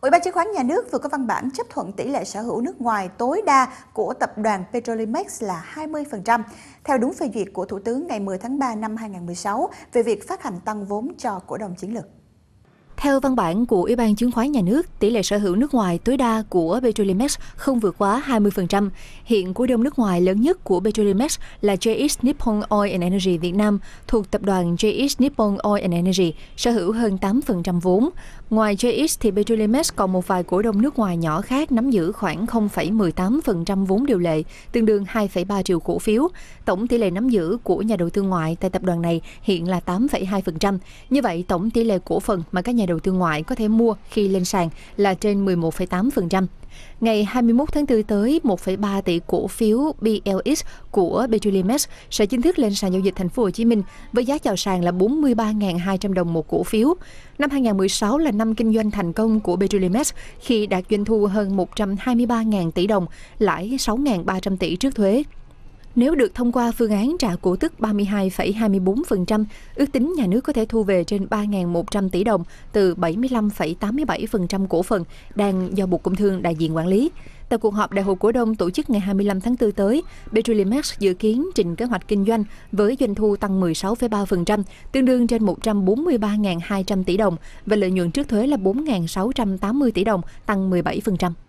Ủy ban chứng khoán nhà nước vừa có văn bản chấp thuận tỷ lệ sở hữu nước ngoài tối đa của tập đoàn Petrolimex là 20%, theo đúng phê duyệt của Thủ tướng ngày 10 tháng 3 năm 2016 về việc phát hành tăng vốn cho cổ đông chiến lược. Theo văn bản của Ủy ban Chứng khoán Nhà nước, tỷ lệ sở hữu nước ngoài tối đa của Petrolimex không vượt quá 20%. Hiện cổ đông nước ngoài lớn nhất của Petrolimex là JX Nippon Oil and Energy Việt Nam thuộc tập đoàn JX Nippon Oil and Energy, sở hữu hơn 8% vốn. Ngoài JX thì Petrolimex còn một vài cổ đông nước ngoài nhỏ khác nắm giữ khoảng 0,18% vốn điều lệ, tương đương 2,3 triệu cổ phiếu. Tổng tỷ lệ nắm giữ của nhà đầu tư ngoại tại tập đoàn này hiện là 8,2%. Như vậy, tổng tỷ lệ cổ phần mà các nhà đầu đầu tư ngoại có thể mua khi lên sàn là trên 11,8%. Ngày 21 tháng 4 tới, 1,3 tỷ cổ phiếu BLX của Petrolimex sẽ chính thức lên sàn giao dịch thành phố Hồ Chí Minh với giá chào sàn là 43.200 đồng một cổ phiếu. Năm 2016 là năm kinh doanh thành công của Petrolimex khi đạt doanh thu hơn 123.000 tỷ đồng, lãi 6.300 tỷ trước thuế. Nếu được thông qua phương án trả cổ tức 32,24%, ước tính nhà nước có thể thu về trên 3.100 tỷ đồng từ 75,87% cổ phần đang do Bộ Công Thương đại diện quản lý. Tại cuộc họp Đại hội Cổ đông tổ chức ngày 25 tháng 4 tới, Petrolimax dự kiến trình kế hoạch kinh doanh với doanh thu tăng 16,3%, tương đương trên 143.200 tỷ đồng và lợi nhuận trước thuế là 4.680 tỷ đồng, tăng 17%.